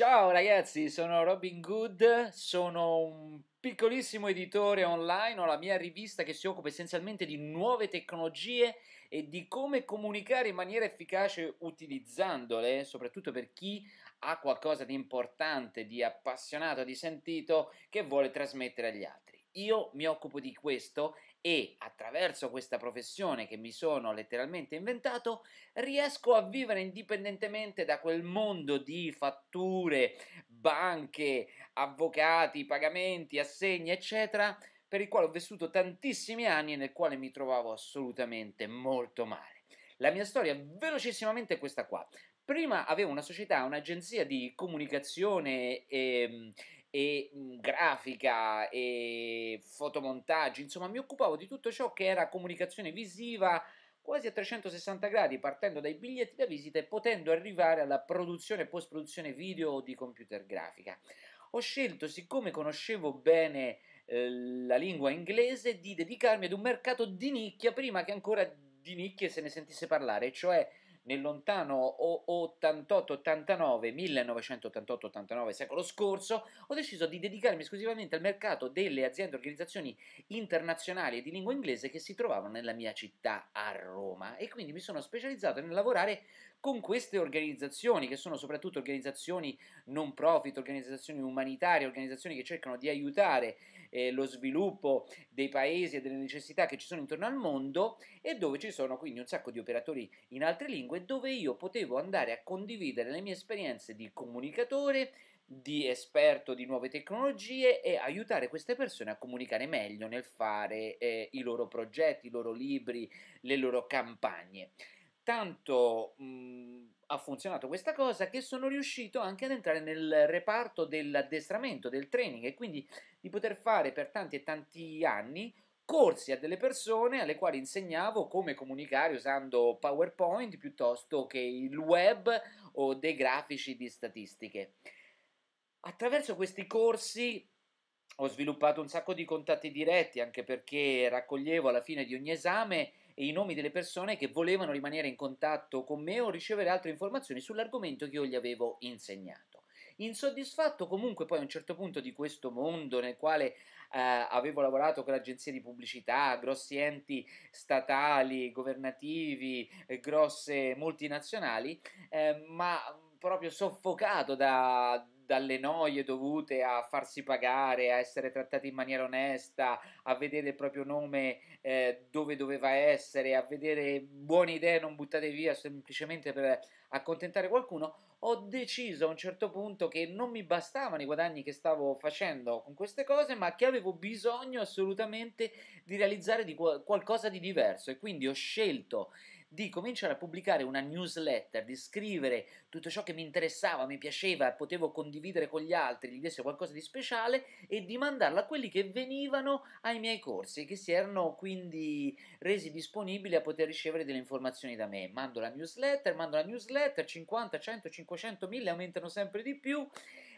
Ciao ragazzi, sono Robin Good, sono un piccolissimo editore online, ho la mia rivista che si occupa essenzialmente di nuove tecnologie e di come comunicare in maniera efficace utilizzandole, soprattutto per chi ha qualcosa di importante, di appassionato, di sentito che vuole trasmettere agli altri. Io mi occupo di questo e attraverso questa professione che mi sono letteralmente inventato riesco a vivere indipendentemente da quel mondo di fatture, banche, avvocati, pagamenti, assegni, eccetera, per il quale ho vissuto tantissimi anni e nel quale mi trovavo assolutamente molto male. La mia storia velocissimamente è questa qua. Prima avevo una società, un'agenzia di comunicazione e ehm, e mh, mhmm, grafica e fotomontaggi, insomma mi occupavo di tutto ciò che era comunicazione visiva quasi a 360 gradi, partendo dai biglietti da visita e potendo arrivare alla produzione e post-produzione video di computer grafica. Ho scelto, siccome conoscevo bene eh, la lingua inglese, di dedicarmi ad un mercato di nicchia prima che ancora di nicchie se ne sentisse parlare, cioè nel lontano 88-89, 1988-89, secolo scorso, ho deciso di dedicarmi esclusivamente al mercato delle aziende e organizzazioni internazionali e di lingua inglese che si trovavano nella mia città a Roma e quindi mi sono specializzato nel lavorare con queste organizzazioni che sono soprattutto organizzazioni non profit, organizzazioni umanitarie, organizzazioni che cercano di aiutare eh, lo sviluppo dei paesi e delle necessità che ci sono intorno al mondo e dove ci sono quindi un sacco di operatori in altre lingue e dove io potevo andare a condividere le mie esperienze di comunicatore, di esperto di nuove tecnologie e aiutare queste persone a comunicare meglio nel fare eh, i loro progetti, i loro libri, le loro campagne. Tanto mh, mm, ha funzionato questa cosa che sono riuscito anche ad entrare nel reparto dell'addestramento, del training e quindi di poter fare per tanti e tanti anni corsi a delle persone alle quali insegnavo come comunicare usando PowerPoint piuttosto che il web o dei grafici di statistiche. Attraverso questi corsi ho sviluppato un sacco di contatti diretti anche perché raccoglievo alla fine di ogni esame i nomi delle persone che volevano rimanere in contatto con me o ricevere altre informazioni sull'argomento che io gli avevo insegnato. Insoddisfatto comunque poi a un certo punto di questo mondo nel quale eh, avevo lavorato con agenzie di pubblicità, grossi enti statali, governativi, eh, grosse multinazionali, eh, ma proprio soffocato da dalle noie dovute a farsi pagare, a essere trattati in maniera onesta, a vedere il proprio nome eh, dove doveva essere, a vedere buone idee non buttate via semplicemente per accontentare qualcuno, ho deciso a un certo punto che non mi bastavano i guadagni che stavo facendo con queste cose, ma che avevo bisogno assolutamente di realizzare di qualcosa di diverso e quindi ho scelto di cominciare a pubblicare una newsletter, di scrivere tutto ciò che mi interessava, mi piaceva, potevo condividere con gli altri, gli desse qualcosa di speciale e di mandarla a quelli che venivano ai miei corsi e che si erano quindi resi disponibili a poter ricevere delle informazioni da me. Mando la newsletter, mando la newsletter, 50, 100, 500, 1000 aumentano sempre di più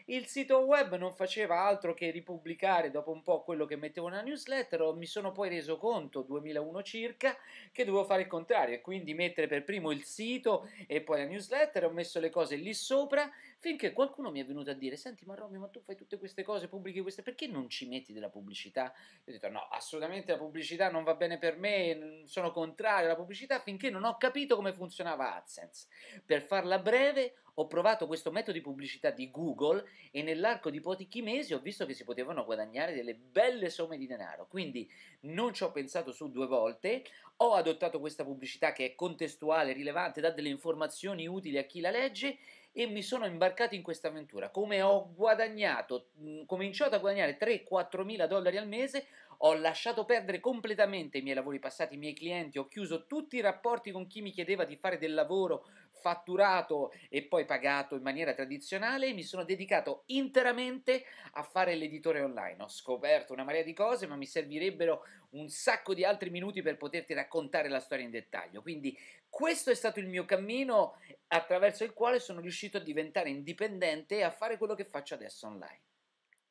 il sito web non faceva altro che ripubblicare dopo un po' quello che mettevo nella newsletter, mi sono poi reso conto, 2001 circa, che dovevo fare il contrario quindi mettere per primo il sito e poi la newsletter, ho messo le cose lì sopra, Finché qualcuno mi è venuto a dire, senti ma Romy, ma tu fai tutte queste cose, pubblichi queste, perché non ci metti della pubblicità? Io ho detto no, assolutamente la pubblicità non va bene per me, sono contrario alla pubblicità finché non ho capito come funzionava AdSense. Per farla breve, ho provato questo metodo di pubblicità di Google e nell'arco di pochi mesi ho visto che si potevano guadagnare delle belle somme di denaro. Quindi non ci ho pensato su due volte, ho adottato questa pubblicità che è contestuale, rilevante, dà delle informazioni utili a chi la legge e mi sono imbarcato in questa avventura. Come ho guadagnato, cominciato a guadagnare 3-4 mila dollari al mese, ho lasciato perdere completamente i miei lavori passati, i miei clienti, ho chiuso tutti i rapporti con chi mi chiedeva di fare del lavoro fatturato e poi pagato in maniera tradizionale e mi sono dedicato interamente a fare l'editore online. Ho scoperto una marea di cose, ma mi servirebbero un sacco di altri minuti per poterti raccontare la storia in dettaglio. Quindi questo è stato il mio cammino attraverso il quale sono riuscito a diventare indipendente e a fare quello che faccio adesso online.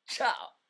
Ciao!